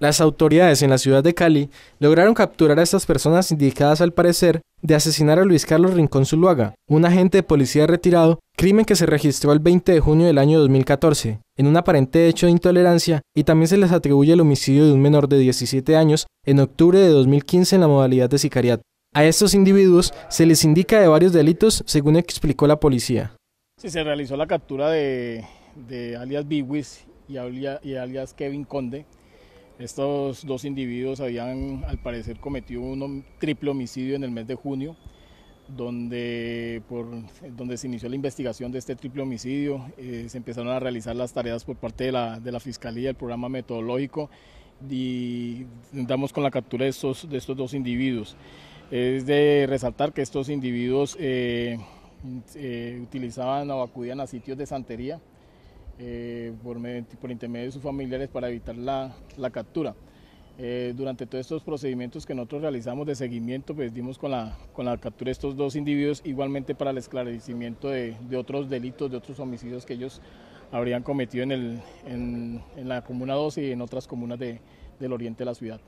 Las autoridades en la ciudad de Cali lograron capturar a estas personas indicadas al parecer de asesinar a Luis Carlos Rincón Zuluaga, un agente de policía retirado, crimen que se registró el 20 de junio del año 2014, en un aparente hecho de intolerancia y también se les atribuye el homicidio de un menor de 17 años en octubre de 2015 en la modalidad de sicariato. A estos individuos se les indica de varios delitos, según explicó la policía. Si se realizó la captura de, de alias Biwis y alias Kevin Conde, estos dos individuos habían, al parecer, cometido un triple homicidio en el mes de junio, donde, donde se inició la investigación de este triple homicidio. Eh, se empezaron a realizar las tareas por parte de la, Fiscalía, el programa metodológico, y damos con la captura de estos, de estos dos individuos. Es de resaltar que estos individuos eh, eh, utilizaban o acudían a sitios de santería eh, por, por, intermedio de sus familiares para evitar la, captura. Eh, durante todos estos procedimientos que nosotros realizamos de seguimiento, pues dimos con la, captura de estos dos individuos, igualmente para el esclarecimiento de, otros delitos, de otros homicidios que ellos habrían cometido en, la Comuna 2 y en otras comunas del oriente de la ciudad.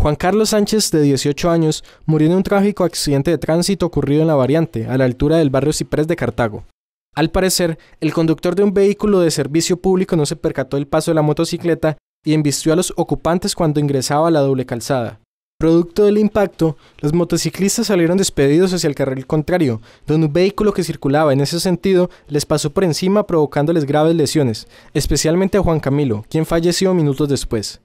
Juan Carlos Sánchez, de 18 años, murió en un trágico accidente de tránsito ocurrido en la variante, a la altura del barrio Ciprés de Cartago. Al parecer, el conductor de un vehículo de servicio público no se percató del paso de la motocicleta y embistió a los ocupantes cuando ingresaba a la doble calzada. Producto del impacto, los motociclistas salieron despedidos hacia el carril contrario, donde un vehículo que circulaba en ese sentido les pasó por encima provocándoles graves lesiones, especialmente a Juan Camilo, quien falleció minutos después.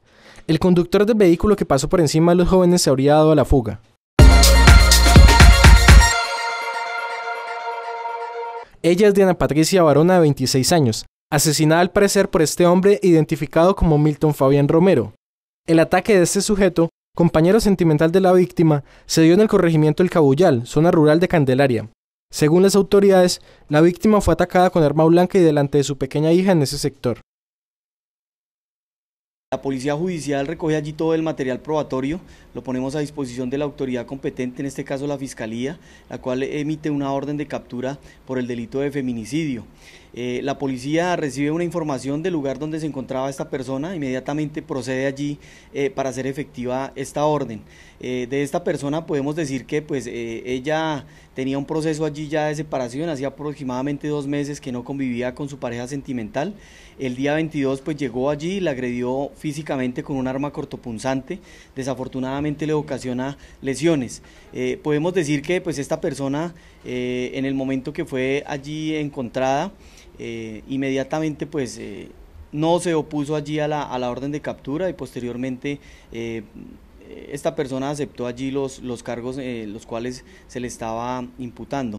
El conductor del vehículo que pasó por encima de los jóvenes se habría dado a la fuga. Ella es Diana Patricia Varona, de 26 años, asesinada al parecer por este hombre identificado como Milton Fabián Romero. El ataque de este sujeto, compañero sentimental de la víctima, se dio en el corregimiento El Cabullal, zona rural de Candelaria. Según las autoridades, la víctima fue atacada con arma blanca y delante de su pequeña hija en ese sector. La Policía Judicial recoge allí todo el material probatorio, lo ponemos a disposición de la autoridad competente, en este caso la Fiscalía, la cual emite una orden de captura por el delito de feminicidio. Eh, la policía recibe una información del lugar donde se encontraba esta persona, inmediatamente procede allí eh, para hacer efectiva esta orden. Eh, de esta persona podemos decir que pues ella tenía un proceso allí ya de separación, hacía aproximadamente dos meses que no convivía con su pareja sentimental. El día 22 pues llegó allí, la agredió físicamente con un arma cortopunzante, desafortunadamente le ocasiona lesiones. Eh, podemos decir que pues esta persona eh, en el momento que fue allí encontrada, eh, inmediatamente pues no se opuso allí a la, a la, orden de captura y posteriormente esta persona aceptó allí los, los cargos los cuales se le estaba imputando.